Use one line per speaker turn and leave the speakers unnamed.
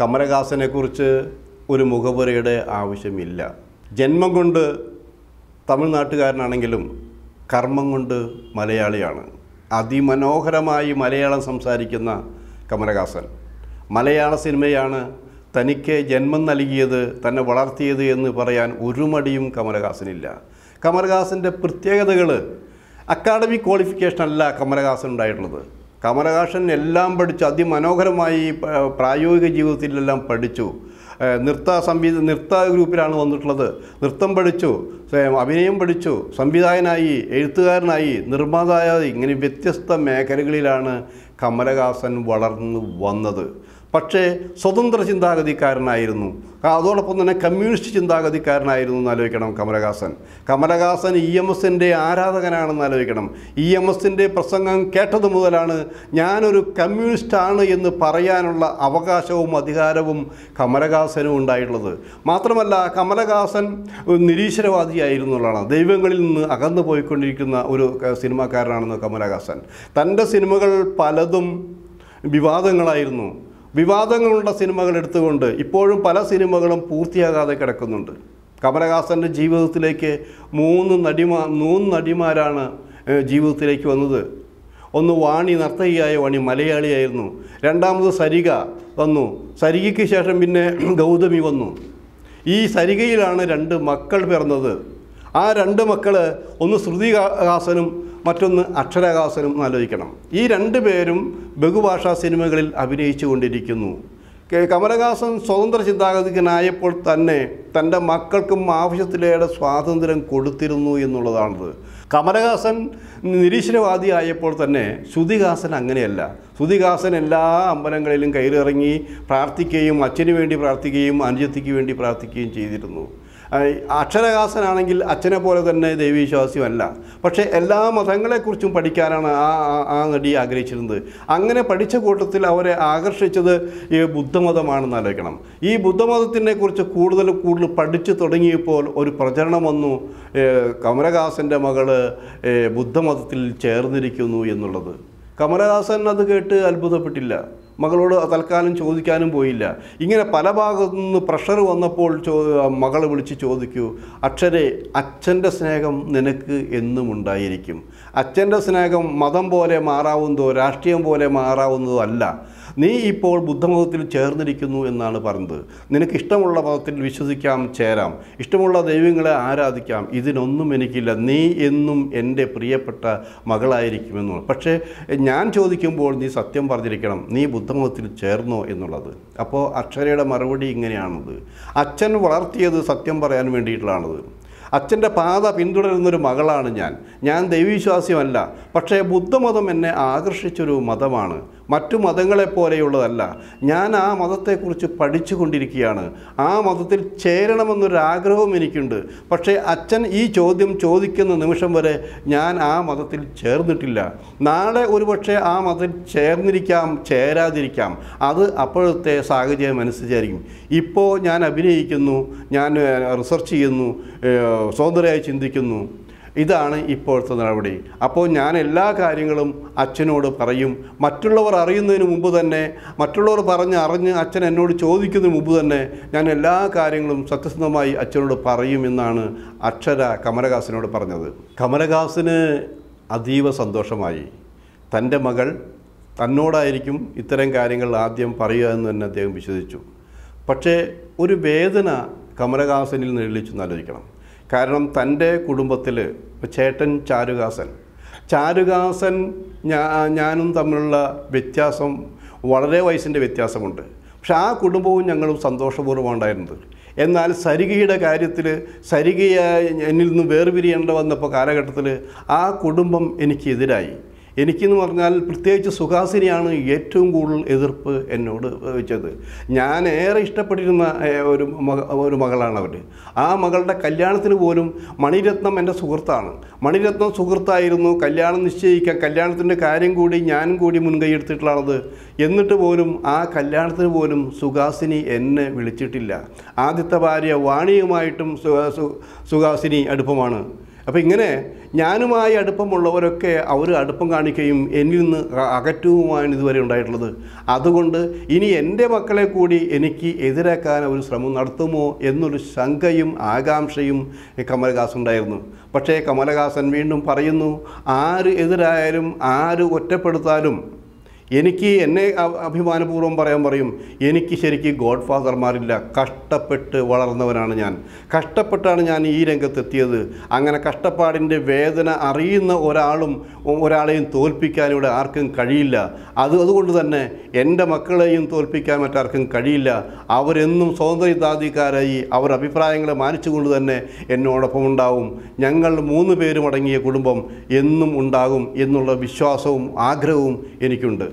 കമലഹാസനെക്കുറിച്ച് ഒരു മുഖപുരയുടെ ആവശ്യമില്ല ജന്മം കൊണ്ട് തമിഴ്നാട്ടുകാരനാണെങ്കിലും കർമ്മം കൊണ്ട് മലയാളിയാണ് അതിമനോഹരമായി മലയാളം സംസാരിക്കുന്ന കമലഹാസൻ മലയാള സിനിമയാണ് തനിക്ക് ജന്മം നൽകിയത് തന്നെ വളർത്തിയത് എന്ന് പറയാൻ ഒരു മടിയും കമലഹാസനില്ല കമലഹാസൻ്റെ പ്രത്യേകതകൾ അക്കാഡമിക് ക്വാളിഫിക്കേഷൻ അല്ല കമലഹാസൻ ഉണ്ടായിട്ടുള്ളത് കമലഹാസൻ എല്ലാം പഠിച്ചു അതിമനോഹരമായി പ്രായോഗിക ജീവിതത്തിലെല്ലാം പഠിച്ചു നൃത്ത സംവി നൃത്ത ഗ്രൂപ്പിലാണ് വന്നിട്ടുള്ളത് നൃത്തം പഠിച്ചു അഭിനയം പഠിച്ചു സംവിധായകനായി എഴുത്തുകാരനായി നിർമ്മാതായ ഇങ്ങനെ വ്യത്യസ്ത മേഖലകളിലാണ് കമലഹാസൻ വളർന്നു വന്നത് പക്ഷേ സ്വതന്ത്ര ചിന്താഗതിക്കാരനായിരുന്നു അതോടൊപ്പം തന്നെ കമ്മ്യൂണിസ്റ്റ് ചിന്താഗതിക്കാരനായിരുന്നു എന്ന് ആലോചിക്കണം കമലഹാസൻ കമലഹാസൻ ഇ എം എസിൻ്റെ ആരാധകനാണെന്ന് ആലോചിക്കണം ഇ എം എസിൻ്റെ പ്രസംഗം കേട്ടത് മുതലാണ് ഞാനൊരു കമ്മ്യൂണിസ്റ്റാണ് എന്ന് പറയാനുള്ള അവകാശവും അധികാരവും കമലഹാസനും ഉണ്ടായിട്ടുള്ളത് മാത്രമല്ല കമലഹാസൻ നിരീശ്വരവാദിയായിരുന്നു എന്നുള്ളതാണ് ദൈവങ്ങളിൽ നിന്ന് അകന്നു പോയിക്കൊണ്ടിരിക്കുന്ന ഒരു സിനിമാക്കാരനാണെന്ന് കമലഹാസൻ തൻ്റെ സിനിമകൾ പലതും വിവാദങ്ങളായിരുന്നു വിവാദങ്ങളുള്ള സിനിമകൾ എടുത്തുകൊണ്ട് ഇപ്പോഴും പല സിനിമകളും പൂർത്തിയാകാതെ കിടക്കുന്നുണ്ട് കമലഹാസൻ്റെ ജീവിതത്തിലേക്ക് മൂന്ന് നടിമാ മൂന്ന് നടിമാരാണ് ജീവിതത്തിലേക്ക് വന്നത് ഒന്ന് വാണി നർത്തകിയായ വാണി മലയാളിയായിരുന്നു രണ്ടാമത് സരിക വന്നു സരികയ്ക്ക് ശേഷം പിന്നെ ഗൗതമി വന്നു ഈ സരികയിലാണ് രണ്ട് മക്കൾ പിറന്നത് ആ രണ്ട് മക്കൾ ഒന്ന് ശ്രുതികാസനും മറ്റൊന്ന് അക്ഷരകാസനും എന്ന് ആലോചിക്കണം ഈ രണ്ട് പേരും ബഹുഭാഷാ സിനിമകളിൽ അഭിനയിച്ചു കൊണ്ടിരിക്കുന്നു കമലഹാസൻ സ്വതന്ത്ര ചിന്താഗതിക്കനായപ്പോൾ തന്നെ തൻ്റെ മക്കൾക്കും ആവശ്യത്തിലേറെ സ്വാതന്ത്ര്യം കൊടുത്തിരുന്നു എന്നുള്ളതാണത് കമലഹാസൻ നിരീശ്വരവാദി ആയപ്പോൾ തന്നെ ശ്രുതികാസൻ അങ്ങനെയല്ല ശ്രുതികാസൻ എല്ലാ അമ്പലങ്ങളിലും കയറിറങ്ങി പ്രാർത്ഥിക്കുകയും അച്ഛന് വേണ്ടി പ്രാർത്ഥിക്കുകയും അനുജത്തിക്ക് വേണ്ടി പ്രാർത്ഥിക്കുകയും ചെയ്തിരുന്നു അക്ഷരകാസനാണെങ്കിൽ അച്ഛനെ പോലെ തന്നെ ദൈവവിശ്വാസിയുമല്ല പക്ഷേ എല്ലാ മതങ്ങളെക്കുറിച്ചും പഠിക്കാനാണ് ആ ആ നടി ആഗ്രഹിച്ചിരുന്നത് അങ്ങനെ പഠിച്ച കൂട്ടത്തിൽ അവരെ ആകർഷിച്ചത് ഈ ബുദ്ധമതമാണെന്ന് ആലോചിക്കണം ഈ ബുദ്ധമതത്തിനെ കുറിച്ച് കൂടുതൽ കൂടുതൽ പഠിച്ചു തുടങ്ങിയപ്പോൾ ഒരു പ്രചരണം വന്നു കമലഹാസൻ്റെ മകൾ ബുദ്ധമതത്തിൽ ചേർന്നിരിക്കുന്നു എന്നുള്ളത് കമലഹാസൻ അത് കേട്ട് അത്ഭുതപ്പെട്ടില്ല മകളോട് തൽക്കാലം ചോദിക്കാനും പോയില്ല ഇങ്ങനെ പല ഭാഗത്തു നിന്ന് പ്രഷർ വന്നപ്പോൾ ചോ മകൾ വിളിച്ച് ചോദിക്കൂ അക്ഷരെ അച്ഛൻ്റെ സ്നേഹം നിനക്ക് എന്നും ഉണ്ടായിരിക്കും അച്ഛൻ്റെ സ്നേഹം മതം പോലെ മാറാവുന്നതോ രാഷ്ട്രീയം പോലെ മാറാവുന്നതോ അല്ല നീ ഇപ്പോൾ ബുദ്ധമതത്തിൽ ചേർന്നിരിക്കുന്നു എന്നാണ് പറഞ്ഞത് നിനക്ക് ഇഷ്ടമുള്ള മതത്തിൽ വിശ്വസിക്കാം ചേരാം ഇഷ്ടമുള്ള ദൈവങ്ങളെ ആരാധിക്കാം ഇതിനൊന്നും എനിക്കില്ല നീ എന്നും എൻ്റെ പ്രിയപ്പെട്ട മകളായിരിക്കുമെന്നു പക്ഷേ ഞാൻ ചോദിക്കുമ്പോൾ നീ സത്യം പറഞ്ഞിരിക്കണം നീ ബുദ്ധമതത്തിൽ ചേർന്നോ എന്നുള്ളത് അപ്പോൾ അക്ഷരയുടെ മറുപടി ഇങ്ങനെയാണത് അച്ഛൻ വളർത്തിയത് സത്യം പറയാൻ വേണ്ടിയിട്ടുള്ളതാണത് അച്ഛൻ്റെ പാത പിന്തുടരുന്നൊരു മകളാണ് ഞാൻ ഞാൻ ദൈവവിശ്വാസിയല്ല പക്ഷേ ബുദ്ധമതം എന്നെ ആകർഷിച്ചൊരു മതമാണ് മറ്റു മതങ്ങളെപ്പോലെയുള്ളതല്ല ഞാൻ ആ മതത്തെക്കുറിച്ച് പഠിച്ചു കൊണ്ടിരിക്കുകയാണ് ആ മതത്തിൽ ചേരണമെന്നൊരാഗ്രഹവും എനിക്കുണ്ട് പക്ഷേ അച്ഛൻ ഈ ചോദ്യം ചോദിക്കുന്ന നിമിഷം വരെ ഞാൻ ആ മതത്തിൽ ചേർന്നിട്ടില്ല നാളെ ഒരുപക്ഷെ ആ മതത്തിൽ ചേർന്നിരിക്കാം ചേരാതിരിക്കാം അത് അപ്പോഴത്തെ സാഹചര്യം അനുസരിച്ചായിരിക്കും ഇപ്പോൾ ഞാൻ അഭിനയിക്കുന്നു ഞാൻ റിസർച്ച് ചെയ്യുന്നു സ്വതന്ത്രയായി ചിന്തിക്കുന്നു ഇതാണ് ഇപ്പോഴത്തെ നടപടി അപ്പോൾ ഞാൻ എല്ലാ കാര്യങ്ങളും അച്ഛനോട് പറയും മറ്റുള്ളവർ അറിയുന്നതിന് മുമ്പ് തന്നെ മറ്റുള്ളവർ പറഞ്ഞ് അറിഞ്ഞ് അച്ഛൻ എന്നോട് ചോദിക്കുന്നതിന് മുമ്പ് തന്നെ ഞാൻ എല്ലാ കാര്യങ്ങളും സത്യസന്ധമായി അച്ഛനോട് പറയും എന്നാണ് അക്ഷര കമലഹാസനോട് പറഞ്ഞത് കമലഹാസന് അതീവ സന്തോഷമായി തൻ്റെ മകൾ തന്നോടായിരിക്കും ഇത്തരം കാര്യങ്ങൾ ആദ്യം പറയുക എന്ന് തന്നെ അദ്ദേഹം വിശ്വസിച്ചു പക്ഷേ ഒരു വേദന കമലഹാസനിൽ എഴുതിച്ചു എന്നാലോചിക്കണം കാരണം തൻ്റെ കുടുംബത്തിൽ ചേട്ടൻ ചാരുകാസൻ ചാരുകാസൻ ഞാനും തമ്മിലുള്ള വ്യത്യാസം വളരെ വയസ്സിൻ്റെ വ്യത്യാസമുണ്ട് പക്ഷെ ആ കുടുംബവും ഞങ്ങളും സന്തോഷപൂർവ്വം ഉണ്ടായിരുന്നത് എന്നാൽ സരികയുടെ കാര്യത്തിൽ സരികയെ എന്നിൽ നിന്ന് വേർപിരിയേണ്ട വന്നപ്പോൾ കാലഘട്ടത്തിൽ ആ കുടുംബം എനിക്ക് എനിക്കെന്ന് പറഞ്ഞാൽ പ്രത്യേകിച്ച് സുഹാസിനിയാണ് ഏറ്റവും കൂടുതൽ എതിർപ്പ് എന്നോട് വെച്ചത് ഞാൻ ഏറെ ഇഷ്ടപ്പെട്ടിരുന്ന ഒരു മക ഒരു മകളാണ് അവർ ആ മകളുടെ കല്യാണത്തിന് പോലും മണിരത്നം എൻ്റെ സുഹൃത്താണ് മണിരത്നം സുഹൃത്തായിരുന്നു കല്യാണം നിശ്ചയിക്കാൻ കല്യാണത്തിൻ്റെ കാര്യം കൂടി ഞാനും കൂടി മുൻകൈ എടുത്തിട്ടുള്ളത് എന്നിട്ട് പോലും ആ കല്യാണത്തിന് പോലും സുഹാസിനി എന്നെ വിളിച്ചിട്ടില്ല ആദ്യത്തെ ഭാര്യ വാണിയുമായിട്ടും സുഹാസിനി അടുപ്പമാണ് അപ്പോൾ ഇങ്ങനെ ഞാനുമായി അടുപ്പമുള്ളവരൊക്കെ അവർ അടുപ്പം കാണിക്കുകയും എന്നിൽ നിന്ന് അകറ്റവുമാണ് ഇതുവരെ ഉണ്ടായിട്ടുള്ളത് അതുകൊണ്ട് ഇനി എൻ്റെ മക്കളെ കൂടി എനിക്ക് എതിരാക്കാൻ അവർ ശ്രമം നടത്തുമോ എന്നൊരു ശങ്കയും ആകാംക്ഷയും കമലഹാസ് ഉണ്ടായിരുന്നു പക്ഷേ കമലഹാസൻ വീണ്ടും പറയുന്നു ആര് എതിരായാലും ആര് ഒറ്റപ്പെടുത്താലും എനിക്ക് എന്നെ അഭിമാനപൂർവ്വം പറയാൻ പറയും എനിക്ക് ശരിക്കും ഗോഡ് ഫാദർമാരില്ല കഷ്ടപ്പെട്ട് വളർന്നവനാണ് ഞാൻ കഷ്ടപ്പെട്ടാണ് ഞാൻ ഈ രംഗത്തെത്തിയത് അങ്ങനെ കഷ്ടപ്പാടിൻ്റെ വേദന അറിയുന്ന ഒരാളും ഒരാളെയും തോൽപ്പിക്കാനിവിടെ ആർക്കും കഴിയില്ല അത് അതുകൊണ്ട് തന്നെ എൻ്റെ മക്കളെയും തോൽപ്പിക്കാൻ മറ്റാർക്കും കഴിയില്ല അവരെന്നും സ്വാതന്ത്ര്യദാദിക്കാരായി അവർ അഭിപ്രായങ്ങളെ മാനിച്ചുകൊണ്ട് തന്നെ എന്നോടൊപ്പം ഉണ്ടാവും ഞങ്ങൾ മൂന്ന് പേരും അടങ്ങിയ കുടുംബം എന്നും ഉണ്ടാകും എന്നുള്ള വിശ്വാസവും ആഗ്രഹവും എനിക്കുണ്ട്